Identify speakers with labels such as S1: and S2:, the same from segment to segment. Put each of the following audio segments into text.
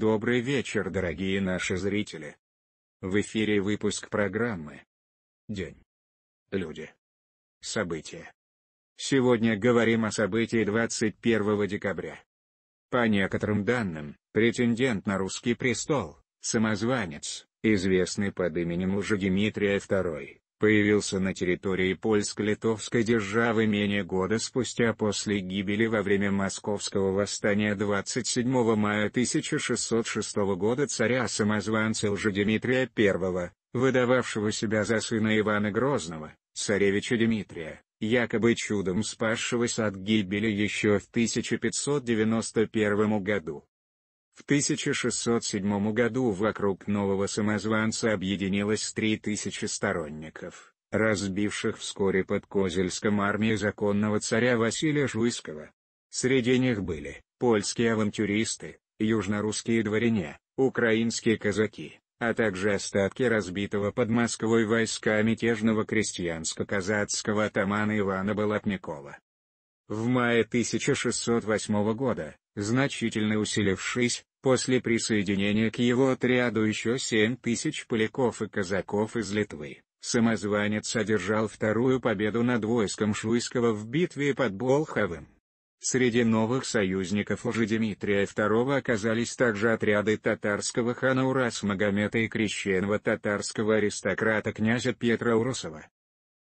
S1: Добрый вечер, дорогие наши зрители. В эфире выпуск программы «День. Люди. События». Сегодня говорим о событии 21 декабря. По некоторым данным, претендент на русский престол, самозванец, известный под именем Дмитрия II, появился на территории польско-литовской державы менее года спустя после гибели во время московского восстания 27 мая 1606 года царя-самозванца Лжедимитрия I, выдававшего себя за сына Ивана Грозного, царевича Дмитрия, якобы чудом спасшегося от гибели еще в 1591 году. В 1607 году вокруг нового самозванца объединилось 3000 сторонников, разбивших вскоре под Козельском армию законного царя Василия Жуйского. Среди них были польские авантюристы, южнорусские дворяне, украинские казаки, а также остатки разбитого под Москвой войска мятежного крестьянско-казацкого атамана Ивана Болотникова. В мае 1608 года, значительно усилившись, После присоединения к его отряду еще 7 тысяч поляков и казаков из Литвы, самозванец одержал вторую победу над войском Шуйского в битве под Болховым. Среди новых союзников уже Дмитрия II оказались также отряды татарского хана Урас Магомета и крещенного татарского аристократа князя Петра Урусова.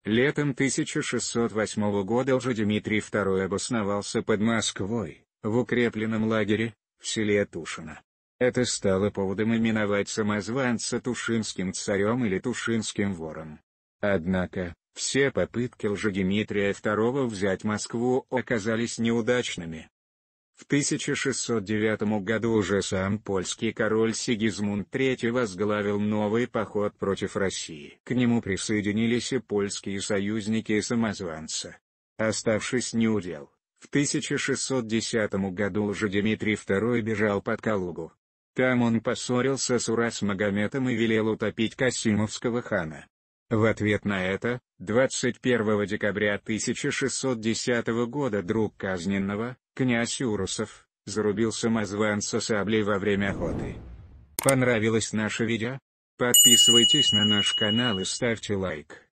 S1: Летом 1608 года уже Дмитрий II обосновался под Москвой, в укрепленном лагере, в селе Тушино. Это стало поводом именовать самозванца Тушинским царем или Тушинским вором. Однако, все попытки лжедимитрия II взять Москву оказались неудачными. В 1609 году уже сам польский король Сигизмунд III возглавил новый поход против России. К нему присоединились и польские союзники и самозванца. Оставшись неудел, в 1610 году уже Дмитрий II бежал под Калугу. Там он поссорился с Урас Магометом и велел утопить Касимовского хана. В ответ на это, 21 декабря 1610 года друг казненного, князь Урусов, зарубил самозванца саблей во время охоты. Понравилось наше видео? Подписывайтесь на наш канал и ставьте лайк.